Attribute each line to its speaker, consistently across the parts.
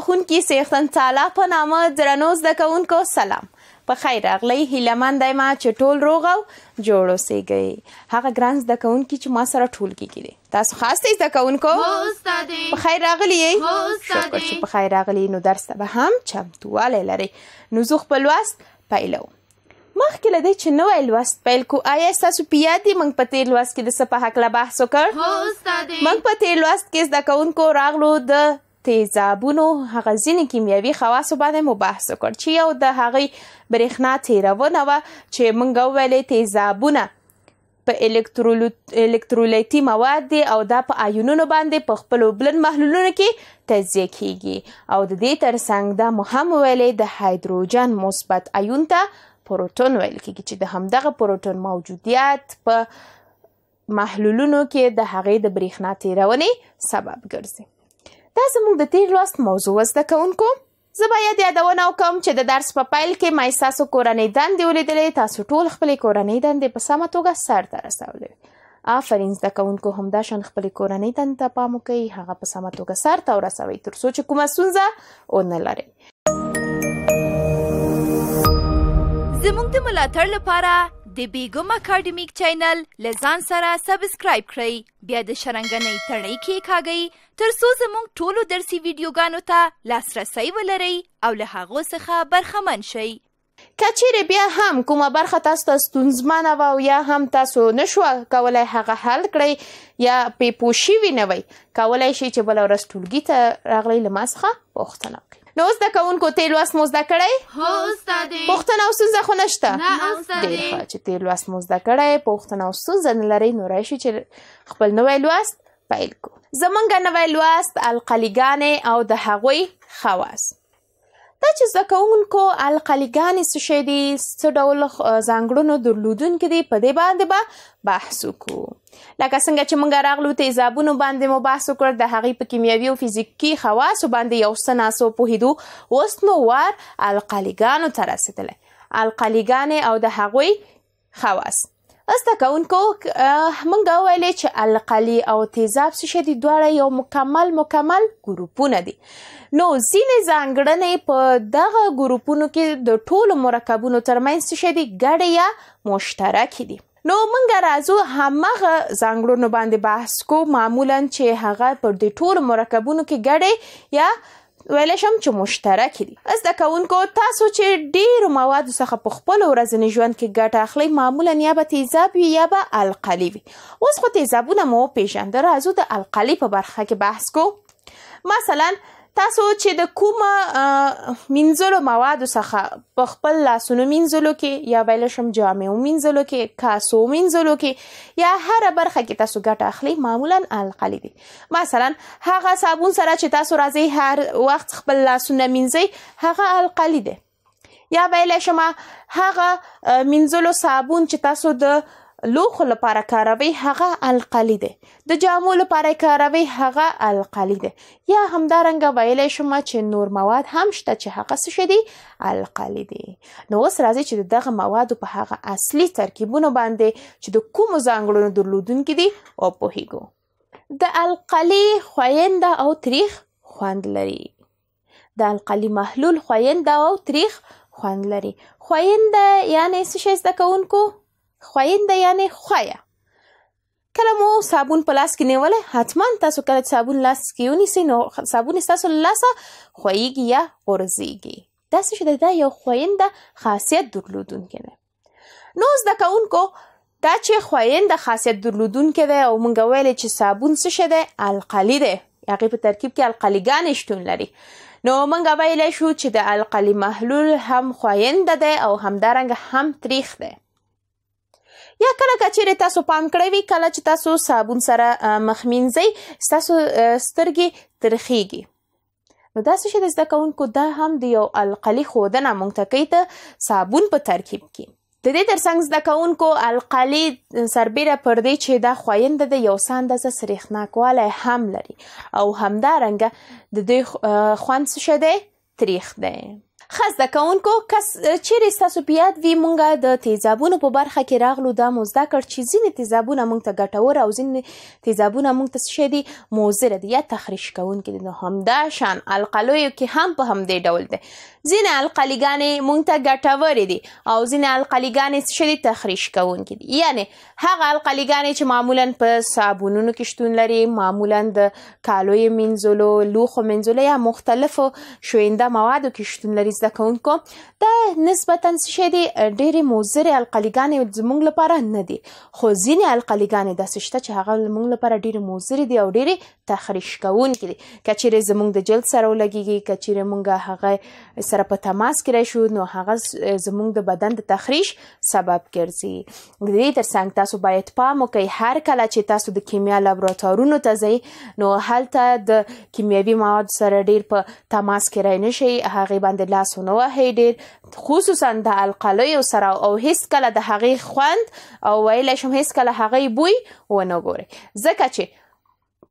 Speaker 1: واخونکي سیختن سالا په نامه درنو زده کوونکو سلام په خیر راغلی هیله مند ما چې ټول روغ او جوړ اوسئ هغه ګران زده کوونکي چې ما سره ټول کې دي تاسو خاص زده کوونکو په خیر راغلی شکر چې په خیر راغلی نو درس ته به هم چمتواله لري نو زه خپل لوست پیلو مخکې له دې چې نوې لوست پیل کو آیا تاسو پیا دي موږ په تیر لوست کې د سپه حق لا بحث وکړ موږ په تیر لوست کې زده کوونکو راغلو د تیزابونو هغه ځینې کیمیاوي خواصو باندې مو بحث وکړ چې یو د هغې برېښنا تیرونه و چې مونږ ویلې تیزابونه په الکترولیتي مواد دي او دا په آیونونو باندې په خپل بلن محلولونو کې تجزیه کیږي او د دې ترڅنګ دا مهم ویلې د هایدروجن مثبت آیون ته پروتون ویل کیږي چې د همدغه پروتون موجودیت په محلولونو کې د هغې د برېښنا تیرونې سبب ګرځي دا زموږ د تیر لوست موضوع زده کوونکو زه باید یادونه وکم چې د درس په پیل کې ما ستاسو کورنۍ دندې ولیدلې تاسو ټول خپلې کورنۍ دندې په سمه توګه سرته رسولې آفرین زده کوونکو همدا شان خپلې کورنۍ دندې ته پام وکئ هغه په سمه توګه سرته ورسوئ ترڅو چې کومه ستونزه ونه لرئ زموږ د ملاتړ لپاره د بیګم اکیډمیک چینل لزان سره سبسکرایب کړئ بیا د شرنګنۍ تړۍ کې کاږئ تر څو زموږ ټولو درسي ویډیوګانو ته لاسرسی ولرئ او له هغو څخه برخمن شئ کچیر بیا هم کومه برخه تاسو ته ستونزمنه و یا هم تاسو نشو کولای هغه حل کړئ یا پی پوشی وینوي کولای شي چې بل ورځ ټولګي ته راغلی لمسخه پوښتنه وکړئ نو زده کوونکو تیر لوست مو زده کړی هو استاد پوښتنه او ستونزه خو نشته نه استاد چې تیر لوست مو زده کړی پوښتنه او ستونزه نه لري نو راشي چې خپل نوې لوست پیل کو زمونږ نوې لوست القلیګانې او د هغوی خواص دا چې زده کوونکو القلي ګانې څه شی دي څه ډول ځانګړنو درلودونکي دي په دې باندې به با بحث وکړو لکه څنګه چې موږ راغلو تیزابونو باندې مو بحث وکړ د هغې په کیمیاوي او فزیکی خواصو باندې یو څه ناسو پوهیدو اوس نو وار القلي ګانو ته رسېدلی القلي ګانې او د هغوی خواص زده کوونکو مونږ ویلې چې القلي او تیزاب څه شي دي دواړه یو مکمل مکمل ګروپونه دي نو ځینې ځانګړنې په دغه ګروپونو کې د ټولو مرکبونو ترمنځ څه شي دي ګډې یا مشترکې دي نو مونږ راځو همغه ځانګړنو باندې بحث کو معمولا چې هغه پر د ټولو مرکبونو کې ګډې یا ویل شم چې مشترک دي زده کوونکو تاسو چې ډیرو موادو څخه په خپل ورځني ژوند کې ګټه اخلي معمولا یا به تیزاب وي یا به القلي وي اوس خو تیزابونه مو پیژنده راځو د القلي په برخه کې بحث کو مثلا تاسو چې د کومه منځلو موادو څخه په خپل لاسونو منځلو کې یا بیلشم جامې منځلو کې کاسو منځلو کې یا هر برخه کې تاسو ګټه اخلي معمولا القلي دي مثلا هغه صابون سره چې تاسو راځي هر وخت خپل لاسونه منځي هغه القلي دي یا ویلې شما هغه منځلو صابون چې تاسو د لوخو لپاره کاروي هغه القلي دی د جامو لپاره کاروي هغه القلي دی یا همدارنګه ویلی شم چې نور مواد هم شته چې هغه څه شي دي القلي دي نو اوس راځي چې دغه موادو په هغه اصلي ترکیبونو باندې چې د کومو ځانګړنو درلودونکي دي او پوهیږو د القلي خوینده او تریخ خوند لري د القلي محلول خوینده او تریخ خوند لري خوینده یعنی څه شي زده کوونکو خوینده یعنی خویه کله مو صابون په لاس کې نیولې حتما تاسو کله صابون لاس کې ونیسئ نو صابون ستاسو لاسه خویږي یا غورځیږي داسې چې دا یو خوینده خاصیت درلودونکی دی نو زده کوونکو دا چې خوینده خاصیت درلودونکی دی او مونږ ویلې چې صابون څه شی دی القلي دی هغې په ترکیب کې القلیګانې شتون لري نو مونږ ویلی شو چې د القلي محلول هم خوینده دی او همدارنګه هم تریخ دی یا کله کچېرې تاسو پام کړی وي کله چې تاسو صابون سره مخ مینځئ تاسو سترګې ترخیږي نو دا څه شي د زده کوونکو دا هم د یو القلي ښودنه موږ ته کوي ته صابون په ترکیب کې د دې ترڅنګ زده کوونکو القلي سربیره پر دې چې دا خوینده د یو ساندزه سریخناکوالی هم لري او همدارنګه د دې خوند څه شی دی تریخ دی خاص د کونکو کس چیرې تاسو پیاد وی مونږه د تیزابونو په برخه کې راغلو دا مو زده کړ چې ځینې تیزابونه مونږ ته ګټور او ځینې تیزابونه مونږ ته څه دي موزر دي یا تخریش کوونکي دي نو همدا شان القلیو کې هم په همدې ډول دي ځینې القلیګانې مونږ ته ګټورې دي او ځینې القلیګانې څه دي تخریش کوونکي دي یعنی هغه القلیګانې چې معمولا په صابونونو کې شتون لري معمولا د کالوي منزلو لوخو منزلو یا مختلفو شوینده موادو کې شتون لري زده کوونکو د نسبتا شې دي ډېرې موزرې القلیګانې زموږ لپاره نه دي خو ځینې القلیګانې داسې شته چې هغه زموږ لپاره ډېرې موزرې دي او ډېرې تخریش کوونکې دي که چیرې زموږ د جلد سره ولګېږي که چیرې موږ هغه سره په تماس کې راشو نو هغه زموږ د بدن د تخریش سبب ګرځي د دې ترڅنګ تاسو باید پام وکړئ هر کله چې تاسو د کیمیا لابراتوارونو ته ځئ نو هلته د کیمیاوي مواد سره ډېر په تماس کې راینشئ هغه باندې لاس لاسونه وهي ډیر خصوصا د القلیو سره او هیڅ کله د هغې خوند او ویلای شم هیڅ کله هغې بوی ونه ګوري ځکه چې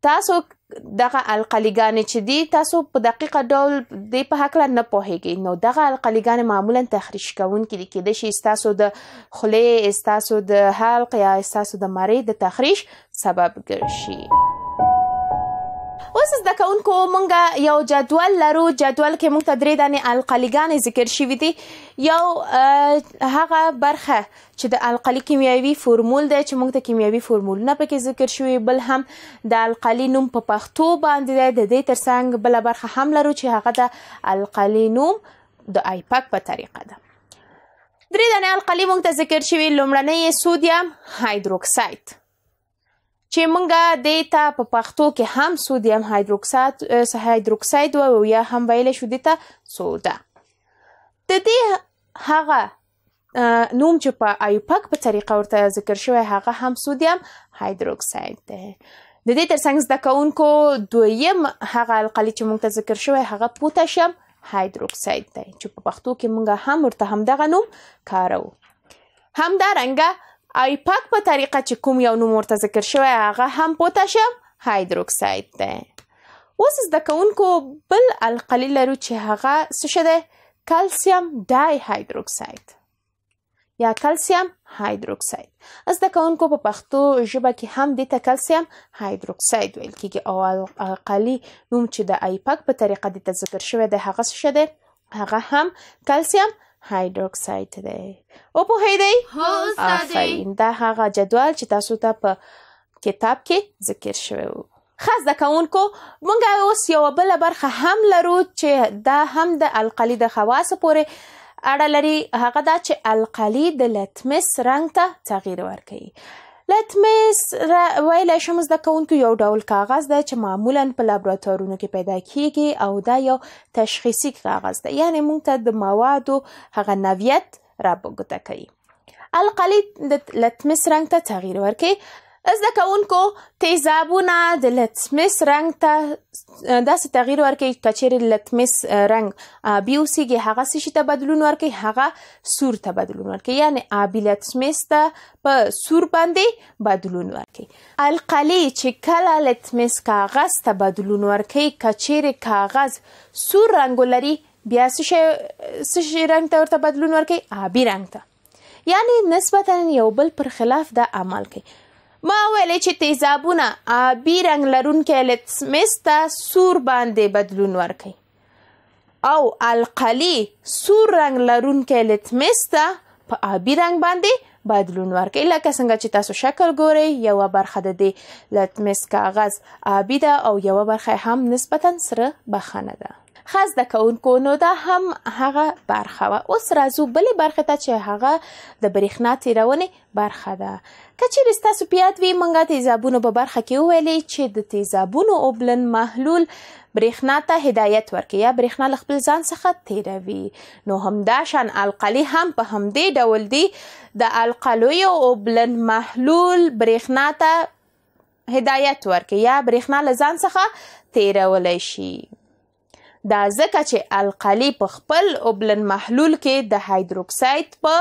Speaker 1: تاسو دغه القلیګانې چې دي تاسو په دقیقه ډول د په حق نه پوهیږئ نو دغه القلیګانې معمولا تخریش کوونکې دي کېدای شي ستاسو د خولې ستاسو د حلق یا ستاسو د مرۍ د تخریش سبب ګرځي اوس زده کوونکو مونږ یو جدول لرو جدول کې مونږ ته درې دانې القلیګانې ذکر شوي دي یو هغه برخه چې د القلي کیمیاوي فورمول دی چې مونږ ته کیمیاوي فورمولونه پکې ذکر شوي بل هم د القلي نوم په پښتو باندې دی د دې ترڅنګ بل برخه هم لرو چې هغه د القلي نوم د آیپک په طریقه ده درې دانې القلي مونږ ته ذکر شوي لومړنۍ سودیم هایدروکساید چې مونږه د ته په پښتو کې هم سودیم هایدروکساید هایدروکساید او یا هم ویل شو د ته سودا د دې هغه نوم چې په آیوپک په طریقه ورته ذکر شوی هغه هم سودیم هایدروکساید دی د دې ترڅنګ زده کوونکو دویم هغه القلي چې مونږ ته ذکر شوی هغه پوتاشیم هایدروکساید دی چې په پښتو کې مونږ هم ورته همدغه نوم کارو همدارنګه آیپک په طریقه چې کوم یو نوم ورته ذکر شوی هغه هم پوتاشیم هایدروکساید دی اوس زده کوونکو بل القلي لرو چې هغه څه شه دی کلسیم ډای هایدروکساید یا کلسیم هایدروکساید زده کوونکو په پښتو ژبه کې هم د کلسیم هایدروکساید ویل کېږي او القلي نوم چې د آیپک په طریقه د ذکر شوی دی هغه څه شه دی هغه هم کلسیم هایدروکساید دی او په هیدی آفرین دا هغه جدول چې تاسو ته په کتاب کې ذکر شوی وو خاص د کونکو مونږ اوس یو بل برخه هم لرو چې دا هم د القلی د خواص پورې اړه لري هغه دا چې القلی د لتمس رنگ ته تغییر ورکړي لتمس را ویلای شم زده کوونکو یو ډول کاغذ دی چې معمولا په لابراتوارونو کې پیدا کیږي او دا یو تشخیصي کاغذ دی یعنی موږ ته د موادو هغه نویت را بګوته کوي القلي د لتمس رنګ ته تغییر ورکوي زده کوونکو تیزابونه د لتمس رنگ ته داسې تغییر ورکوي کچېرې لتمس رنگ آبي اوسیږي هغه څه شي ته بدلون ورکوي هغه سور ته بدلون ورکوي یعنی آبي لتمس ته په سور باندې بدلون ورکوي القلي چې کله لتمس کاغذ ته بدلون ورکوي کچېرې کاغذ سور رنگ لري بیا څه شي رنگ ته ورته بدلون ورکوي آبي رنگ ته یعنی نسبتا یو بل پر خلاف دا عمل کوي ما ویلې چې تیزابونه آبی رنگ لرونکي لتمس ته سور باندې بدلون ورکي او القلی سور رنگ لرونکي لتمس ته په آبی رنگ باندې بدلون ورکي لکه څنګه چې تاسو شکل ګورئ یو برخه د دې لتمس کاغذ آبی ده او یو برخه هم نسبتا سره بخنه ده خاص د کونکو نو دا هم هغه برخه و اوس راځو بلې برخه ته چې هغه د برېښنا تیرونې برخه ده کچیر ستاسو پیات وی منګه تیزابونو په برخه کې ویلې چې د تیزابونو اوبلن محلول برېښنا ته هدایت ورکړي یا برېښنا ل خپل ځان څخه تیروي نو همدا شان القلی هم په همدې ډول دی د القلوی اوبلن محلول برېښنا ته هدایت ورکړي یا برېښنا ل ځان څخه تیرولای شي دا ځکه چې القلي په خپل اوبلن محلول کې د هایدروکساید په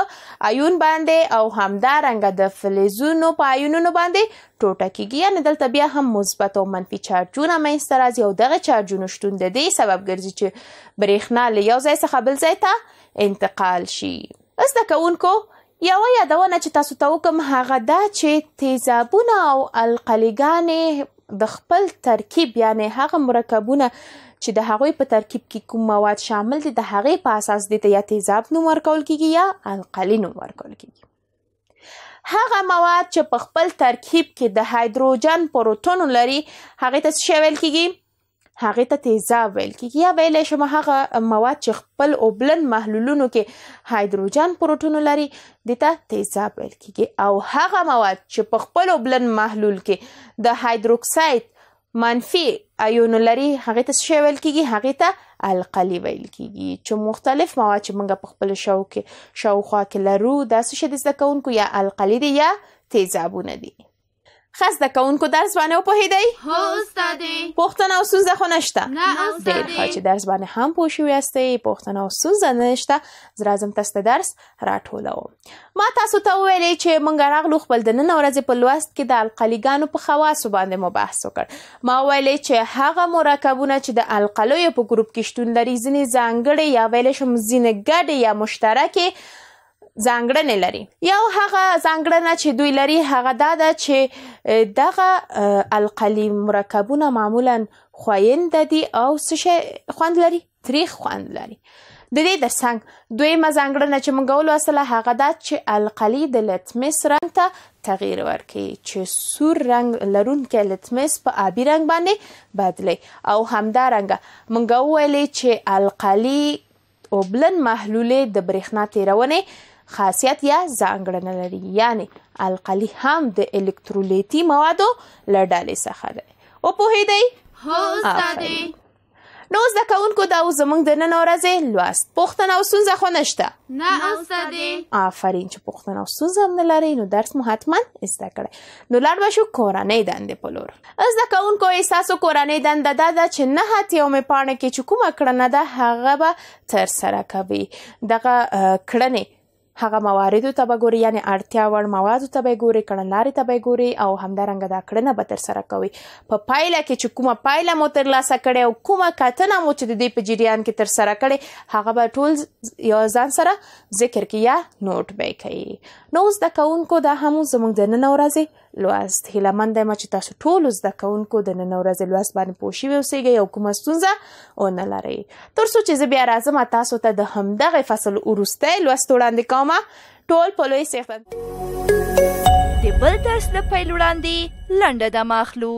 Speaker 1: ایون باندې او همدارنګه د فلزونو په ایونونو باندې ټوټه کیږي یعنی دلته بیا هم مثبت او منفي چارجونه منځته راځي او دغه چارجونه شتون د دې سبب ګرځي چې برېښنا له یو ځای څخه بل ځای ته انتقال شي زده کوونکو یو یادونه چې تاسو ته وکم هغه دا چې تیزابونه او القلیګانې د خپل ترکیب یعنی هغه مرکبونه چې د هغوی په ترکیب کې کوم مواد شامل دي د هغې په اساس د یا تیزاب نوم ورکول کیږي یا القلي نوم ورکول کیږي هغه مواد چې په خپل ترکیب کې د هایدروجن پروتون لري هغې ته څه ویل کیږي هغه ته تیزاب ویل کیږي یا ویل شي هغه مواد چې خپل او بلند محلولونو کې هایدروجن پروتون لري دته تیزاب ویل کیږي او هغه مواد چې په خپل او بلند محلول کې د هایدروکساید منفي ایون لري هغه ته څه ویل کیږي هغه ته القلی ویل کیږي چې مختلف مواد چې موږ په خپل شاو کې شاوخوا کې لرو دا څه شي د زکونکو یا القلی دي یا تیزابونه دي ښه زده کوونکو درس باندې وپوهېدئ هو استادې پوښتنه او ستونزه خو نشته نه استادې ډېر ښه چې درس باندې هم پوه شوي یاستئ پوښتنه او ستونزه نه نشته زه راځم تاسو ته درس راټولوم ما تاسو ته وویلې چې موږ راغلو خپل د نن ورځې په لوست کې د القلیګانو په خواصو باندې مو بحث وکړ ما ویلې چې هغه مرکبونه چې د القلیو په ګروپ کې شتون لري ځینې ځانګړي یا ویلی شم ځینې ګډې یا مشترکې ځانګړنې لري یو هغه ځانګړنه چې دوی لري هغه دا ده چې دغه القلي مرکبونه معمولا خویند دي او څه خوند لري تریخ خوند لري د دې د څنګ دویمه ځانګړنه چې موږ ولوسله هغه دا چې القلي د لتمس رنګ ته تغییر ورکړي چې سور رنګ لرونکی لتمس په آبی رنګ باندې بدلی او همدارنګه موږ ویلې چې القلي اوبلن محلولې د برېښنا تیرونې خاصیت یا ځانګړنه لري یعنی القلي هم د الکترولیتي موادو له ډلې څخه دی او پوهیدئ هو استادې نو زده کوونکو دا اوس زموږ د نن ورځې لوست پوښتنه او ستونزه خو نشته نه استادې آفرین چې پوښتنه او ستونزه هم نه لرئ نو درس مو حتما زده کړئ نو لاړ به شو کورنۍ دندې په لور زده کوونکو ستاسو کورنۍ دنده دا ده چې نهه اتیاومې پاڼې کې چې کومه کړنه ده هغه به ترسره کوي دغه کړنې هغه مواردو ته به ګوري یعنی اړتیا وړ موادو ته به ګوري کړنلارې ته به ګوري او همدارنګه دا کړنه به تر سره کوي په پایله کې چې کومه پایله مو تر لاسه کړې او کومه کتنه مو چې د دې په جریان کې تر سره کړې هغه به ټول یو ځان سره ذکر کیا نوٹ به کوي نو زده کوونکو دا هم زموږ د نن ورځې لوست هیله مند یم چې تاسو ټول زده کوونکو د نن ورځې لوست باندې پوه شئ اوسئ او کومه ستونزه او نه لرئ تر څو چې زه بیا راځم تاسو ته د همدغه فصل وروسته لوست وړاندې کوم ټول په لوی صفت د بل درس د پیل وړاندې لنډه د ماخلو